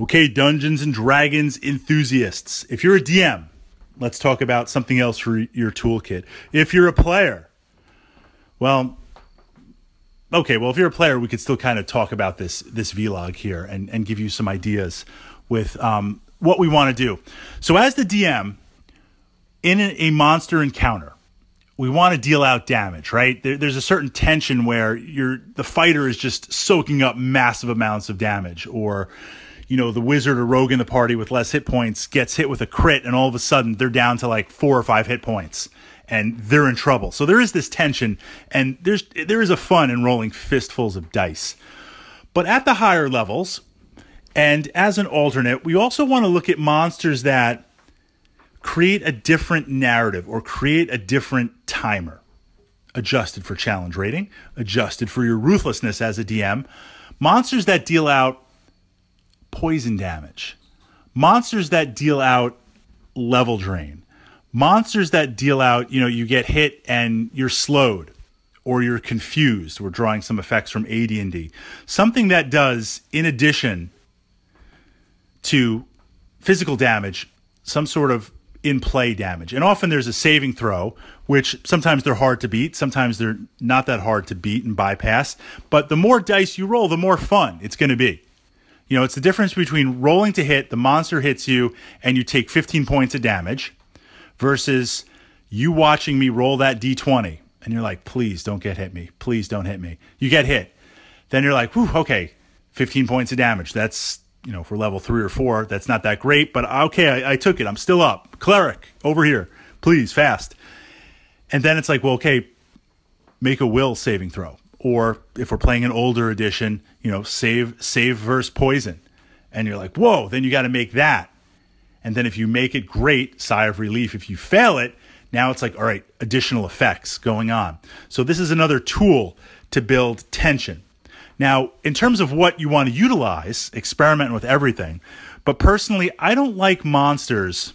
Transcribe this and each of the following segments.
Okay, Dungeons and Dragons enthusiasts, if you're a DM, let's talk about something else for your toolkit. If you're a player, well, okay, well, if you're a player, we could still kind of talk about this this vlog here and and give you some ideas with um, what we want to do. So, as the DM in a monster encounter, we want to deal out damage, right? There, there's a certain tension where you're the fighter is just soaking up massive amounts of damage, or you know, the wizard or rogue in the party with less hit points gets hit with a crit, and all of a sudden they're down to like four or five hit points, and they're in trouble. So there is this tension, and there's there is a fun in rolling fistfuls of dice. But at the higher levels, and as an alternate, we also want to look at monsters that create a different narrative or create a different timer, adjusted for challenge rating, adjusted for your ruthlessness as a DM. Monsters that deal out poison damage, monsters that deal out level drain, monsters that deal out, you know, you get hit and you're slowed or you're confused. We're drawing some effects from AD&D. Something that does, in addition to physical damage, some sort of in play damage. And often there's a saving throw, which sometimes they're hard to beat, sometimes they're not that hard to beat and bypass. But the more dice you roll, the more fun it's going to be. You know, it's the difference between rolling to hit, the monster hits you, and you take 15 points of damage versus you watching me roll that d20 and you're like, please don't get hit me. Please don't hit me. You get hit. Then you're like, whew, okay, 15 points of damage. That's, you know, for level three or four, that's not that great, but okay, I, I took it. I'm still up. Cleric, over here. Please, fast. And then it's like, well, okay, make a will saving throw or if we're playing an older edition, you know, save save versus poison. And you're like, whoa, then you got to make that. And then if you make it great, sigh of relief. If you fail it, now it's like, all right, additional effects going on. So this is another tool to build tension. Now, in terms of what you want to utilize, experiment with everything. But personally, I don't like monsters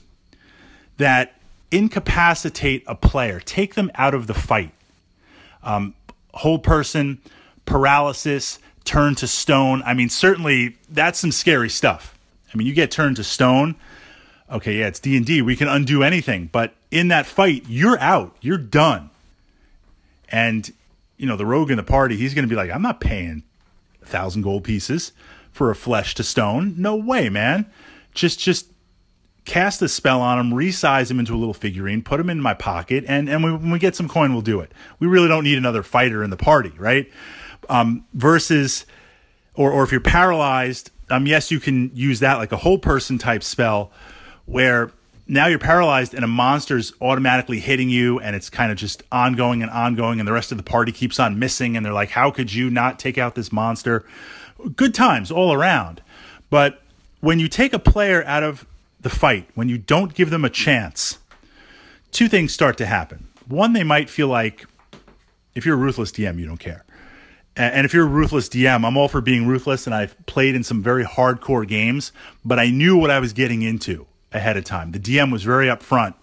that incapacitate a player, take them out of the fight. Um, whole person, paralysis, turned to stone. I mean, certainly that's some scary stuff. I mean, you get turned to stone. Okay, yeah, it's D&D. We can undo anything, but in that fight, you're out. You're done. And you know, the rogue in the party, he's going to be like, "I'm not paying a 1000 gold pieces for a flesh to stone. No way, man. Just just cast a spell on him, resize him into a little figurine, put him in my pocket, and, and we, when we get some coin, we'll do it. We really don't need another fighter in the party, right? Um, versus, or, or if you're paralyzed, um, yes, you can use that like a whole person type spell where now you're paralyzed and a monster's automatically hitting you and it's kind of just ongoing and ongoing and the rest of the party keeps on missing and they're like, how could you not take out this monster? Good times all around. But when you take a player out of the fight, when you don't give them a chance, two things start to happen. One, they might feel like if you're a ruthless DM, you don't care. And if you're a ruthless DM, I'm all for being ruthless, and I've played in some very hardcore games, but I knew what I was getting into ahead of time. The DM was very upfront.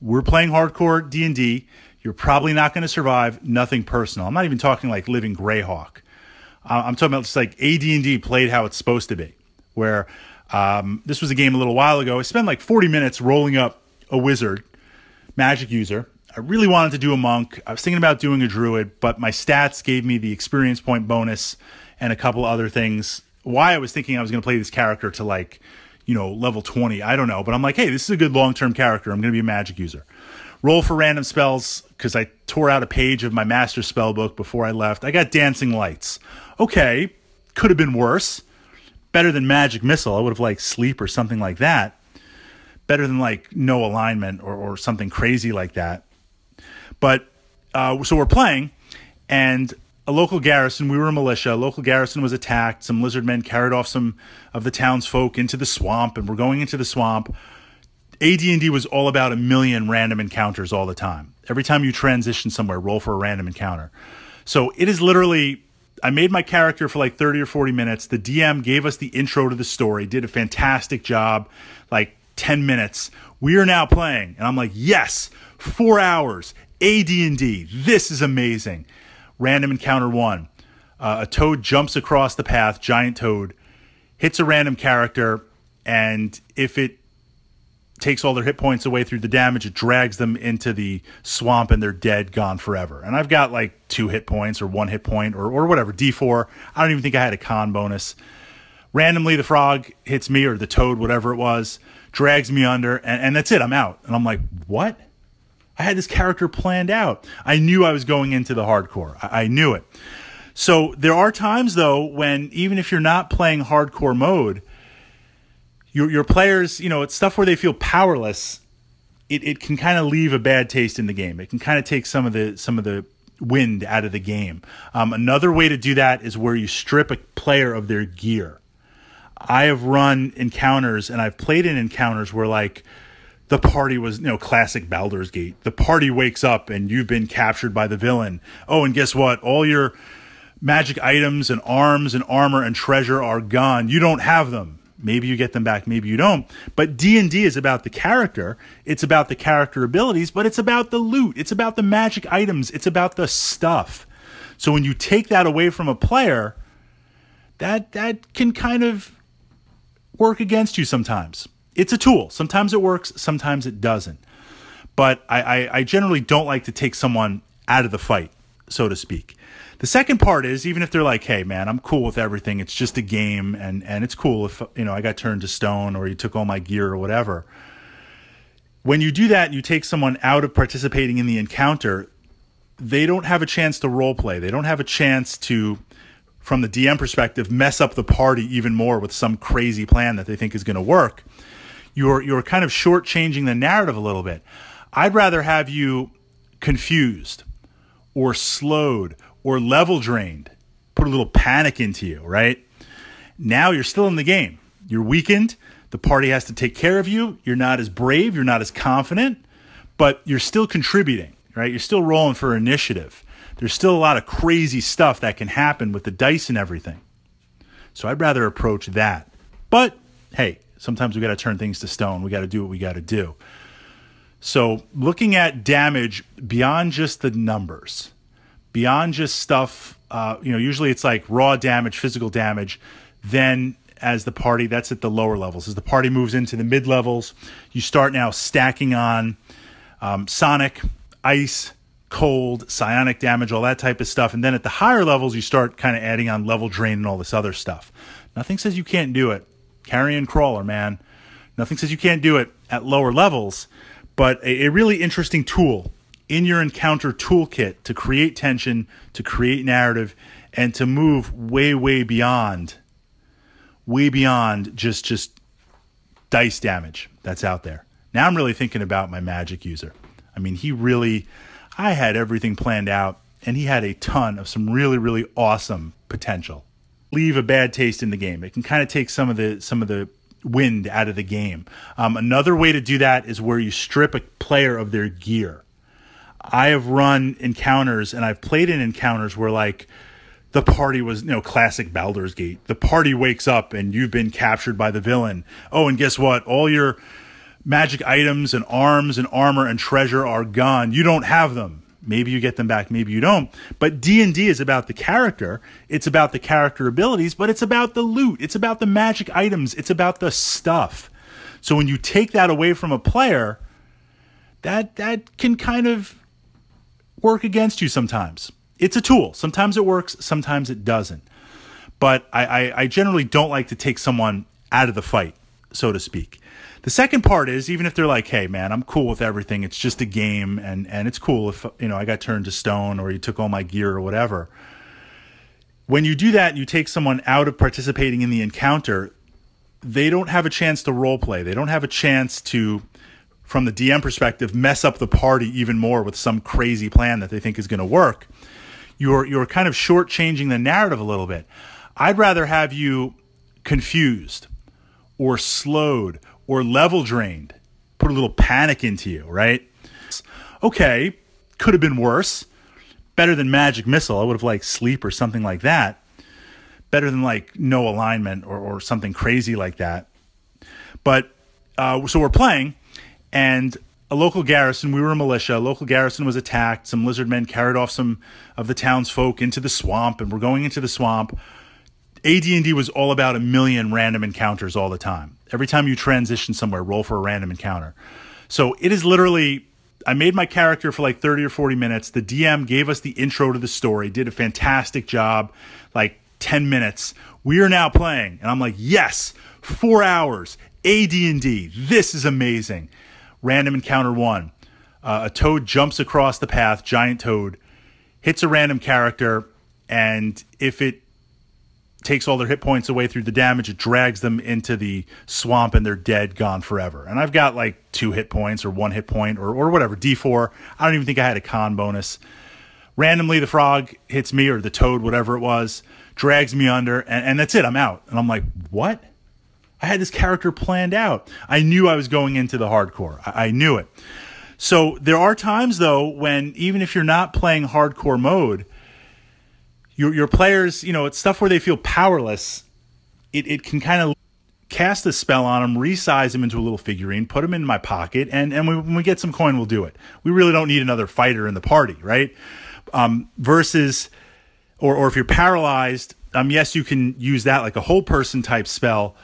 We're playing hardcore D&D. You're probably not going to survive. Nothing personal. I'm not even talking like living Greyhawk. I'm talking about just like AD&D played how it's supposed to be, where um, this was a game a little while ago. I spent like 40 minutes rolling up a wizard, magic user. I really wanted to do a monk. I was thinking about doing a druid, but my stats gave me the experience point bonus and a couple other things. Why I was thinking I was going to play this character to like, you know, level 20, I don't know. But I'm like, hey, this is a good long term character. I'm going to be a magic user. Roll for random spells because I tore out a page of my master spell book before I left. I got dancing lights. Okay, could have been worse better than Magic Missile. I would have liked Sleep or something like that. Better than like No Alignment or, or something crazy like that. But uh, so we're playing, and a local garrison, we were a militia, a local garrison was attacked. Some lizard men carried off some of the townsfolk into the swamp, and we're going into the swamp. AD&D was all about a million random encounters all the time. Every time you transition somewhere, roll for a random encounter. So it is literally I made my character for like 30 or 40 minutes. The DM gave us the intro to the story, did a fantastic job, like 10 minutes. We are now playing. And I'm like, yes, four hours, AD&D. This is amazing. Random encounter one. Uh, a toad jumps across the path, giant toad, hits a random character, and if it takes all their hit points away through the damage. It drags them into the swamp and they're dead, gone forever. And I've got like two hit points or one hit point or, or whatever, D4. I don't even think I had a con bonus. Randomly, the frog hits me or the toad, whatever it was, drags me under, and, and that's it. I'm out. And I'm like, what? I had this character planned out. I knew I was going into the hardcore. I, I knew it. So there are times, though, when even if you're not playing hardcore mode, your your players, you know, it's stuff where they feel powerless. It, it can kind of leave a bad taste in the game. It can kind of take some of the some of the wind out of the game. Um, another way to do that is where you strip a player of their gear. I have run encounters and I've played in encounters where like the party was you know classic Baldur's Gate. The party wakes up and you've been captured by the villain. Oh, and guess what? All your magic items and arms and armor and treasure are gone. You don't have them maybe you get them back maybe you don't but d&d is about the character it's about the character abilities but it's about the loot it's about the magic items it's about the stuff so when you take that away from a player that that can kind of work against you sometimes it's a tool sometimes it works sometimes it doesn't but i, I, I generally don't like to take someone out of the fight so to speak the second part is even if they're like, "Hey, man, I'm cool with everything. It's just a game, and and it's cool if you know I got turned to stone or you took all my gear or whatever." When you do that and you take someone out of participating in the encounter, they don't have a chance to role play. They don't have a chance to, from the DM perspective, mess up the party even more with some crazy plan that they think is going to work. You're you're kind of shortchanging the narrative a little bit. I'd rather have you confused or slowed or level drained, put a little panic into you, right? Now you're still in the game. You're weakened. The party has to take care of you. You're not as brave. You're not as confident, but you're still contributing, right? You're still rolling for initiative. There's still a lot of crazy stuff that can happen with the dice and everything. So I'd rather approach that. But hey, sometimes we got to turn things to stone. We got to do what we got to do. So looking at damage beyond just the numbers, beyond just stuff, uh, you know, usually it's like raw damage, physical damage, then as the party, that's at the lower levels. As the party moves into the mid levels, you start now stacking on um, sonic, ice, cold, psionic damage, all that type of stuff. And then at the higher levels, you start kind of adding on level drain and all this other stuff. Nothing says you can't do it. Carrion crawler, man. Nothing says you can't do it at lower levels, but a, a really interesting tool in your encounter toolkit to create tension, to create narrative, and to move way, way beyond, way beyond just just dice damage that's out there. Now I'm really thinking about my magic user. I mean, he really, I had everything planned out, and he had a ton of some really, really awesome potential. Leave a bad taste in the game. It can kind of take some of the some of the wind out of the game. Um, another way to do that is where you strip a player of their gear. I have run encounters and I've played in encounters where like the party was, you know, classic Baldur's Gate. The party wakes up and you've been captured by the villain. Oh, and guess what? All your magic items and arms and armor and treasure are gone. You don't have them. Maybe you get them back, maybe you don't. But D&D is about the character. It's about the character abilities, but it's about the loot. It's about the magic items. It's about the stuff. So when you take that away from a player, that that can kind of work against you sometimes. It's a tool. Sometimes it works, sometimes it doesn't. But I, I, I generally don't like to take someone out of the fight, so to speak. The second part is even if they're like, "Hey, man, I'm cool with everything. It's just a game, and and it's cool if you know I got turned to stone or you took all my gear or whatever." When you do that, you take someone out of participating in the encounter. They don't have a chance to role play. They don't have a chance to from the DM perspective, mess up the party even more with some crazy plan that they think is going to work, you're you're kind of shortchanging the narrative a little bit. I'd rather have you confused or slowed or level drained, put a little panic into you, right? Okay, could have been worse. Better than magic missile. I would have liked sleep or something like that. Better than like no alignment or, or something crazy like that. But uh, so we're playing and a local garrison, we were a militia, a local garrison was attacked. Some lizard men carried off some of the townsfolk into the swamp, and we're going into the swamp. AD&D was all about a million random encounters all the time. Every time you transition somewhere, roll for a random encounter. So it is literally I made my character for like 30 or 40 minutes. The DM gave us the intro to the story, did a fantastic job, like 10 minutes. We are now playing. And I'm like, yes, four hours, AD&D. This is amazing. Random encounter one. Uh, a toad jumps across the path, giant toad, hits a random character, and if it takes all their hit points away through the damage, it drags them into the swamp and they're dead, gone forever. And I've got like two hit points or one hit point or, or whatever, D4. I don't even think I had a con bonus. Randomly, the frog hits me or the toad, whatever it was, drags me under, and, and that's it. I'm out. And I'm like, what? I had this character planned out. I knew I was going into the hardcore. I, I knew it. So there are times though when even if you're not playing hardcore mode, your your players, you know, it's stuff where they feel powerless. It it can kind of cast a spell on them, resize them into a little figurine, put them in my pocket, and and we, when we get some coin, we'll do it. We really don't need another fighter in the party, right? Um, versus, or or if you're paralyzed, um, yes, you can use that like a whole person type spell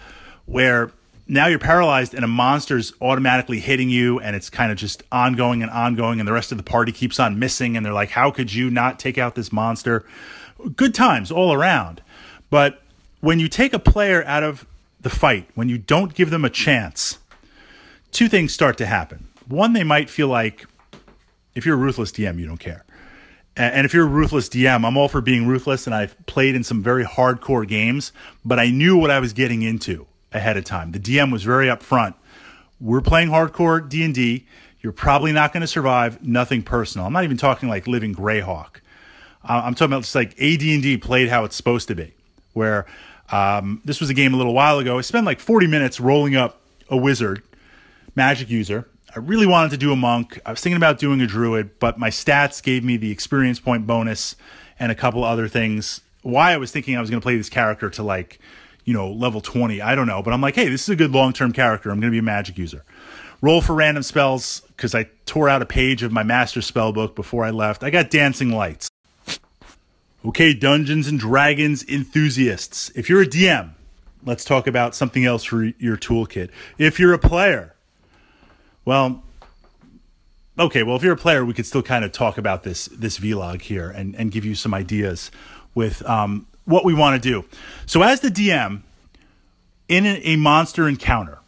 where now you're paralyzed and a monster's automatically hitting you and it's kind of just ongoing and ongoing and the rest of the party keeps on missing and they're like how could you not take out this monster good times all around but when you take a player out of the fight when you don't give them a chance two things start to happen one they might feel like if you're a ruthless dm you don't care and if you're a ruthless DM, I'm all for being ruthless, and I've played in some very hardcore games, but I knew what I was getting into ahead of time. The DM was very upfront. We're playing hardcore D&D. You're probably not going to survive. Nothing personal. I'm not even talking like living Greyhawk. Uh, I'm talking about just like AD&D played how it's supposed to be, where um, this was a game a little while ago. I spent like 40 minutes rolling up a wizard, magic user. I really wanted to do a monk. I was thinking about doing a druid, but my stats gave me the experience point bonus and a couple other things. Why I was thinking I was going to play this character to like you know, level 20. I don't know. But I'm like, hey, this is a good long term character. I'm going to be a magic user. Roll for random spells because I tore out a page of my master spell book before I left. I got dancing lights. Okay, Dungeons and Dragons enthusiasts, if you're a DM, let's talk about something else for your toolkit. If you're a player, well, okay, well, if you're a player, we could still kind of talk about this this vlog here and, and give you some ideas with um, what we want to do. So, as the DM, in a monster encounter,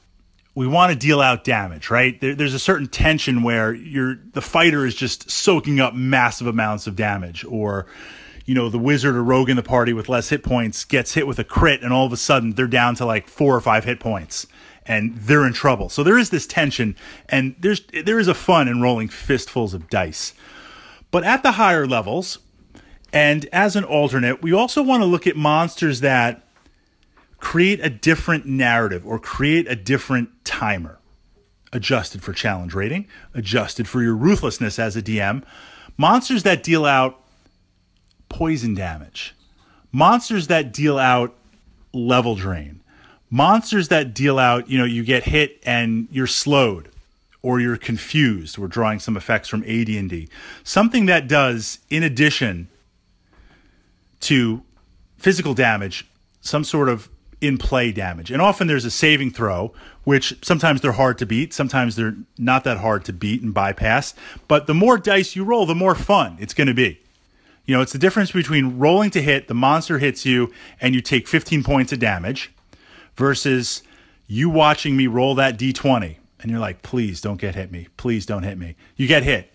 we want to deal out damage, right? There, there's a certain tension where you're the fighter is just soaking up massive amounts of damage, or you know the wizard or rogue in the party with less hit points gets hit with a crit, and all of a sudden they're down to like four or five hit points, and they're in trouble. So there is this tension, and there's there is a fun in rolling fistfuls of dice, but at the higher levels, and as an alternate, we also want to look at monsters that create a different narrative or create a different timer, adjusted for challenge rating, adjusted for your ruthlessness as a DM. Monsters that deal out poison damage, monsters that deal out level drain, monsters that deal out, you know, you get hit and you're slowed or you're confused. We're drawing some effects from AD&D. Something that does, in addition to physical damage, some sort of in play damage. And often there's a saving throw, which sometimes they're hard to beat, sometimes they're not that hard to beat and bypass. But the more dice you roll, the more fun it's going to be. You know, it's the difference between rolling to hit, the monster hits you, and you take 15 points of damage, versus you watching me roll that d20 and you're like, please don't get hit me. Please don't hit me. You get hit.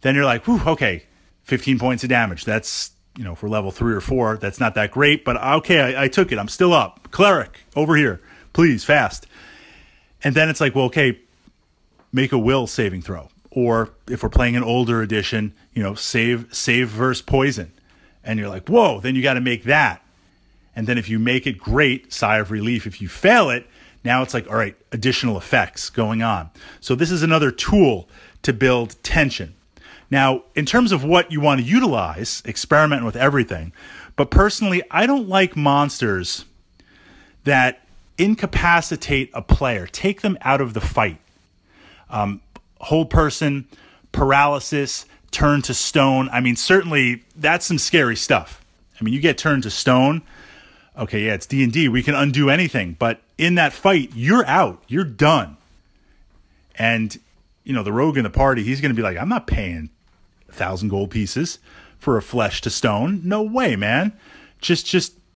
Then you're like, whew, okay, 15 points of damage. That's you know, for level three or four, that's not that great, but okay, I, I took it. I'm still up. Cleric, over here, please, fast. And then it's like, well, okay, make a will saving throw. Or if we're playing an older edition, you know, save save versus poison. And you're like, whoa, then you got to make that. And then if you make it great, sigh of relief. If you fail it, now it's like, all right, additional effects going on. So this is another tool to build tension. Now, in terms of what you want to utilize, experiment with everything. But personally, I don't like monsters that incapacitate a player, take them out of the fight. Um, whole person, paralysis, turn to stone. I mean, certainly that's some scary stuff. I mean, you get turned to stone. Okay, yeah, it's D and D. We can undo anything, but in that fight, you're out. You're done. And you know the rogue in the party, he's going to be like, "I'm not paying thousand gold pieces for a flesh to stone. No way, man. Just, just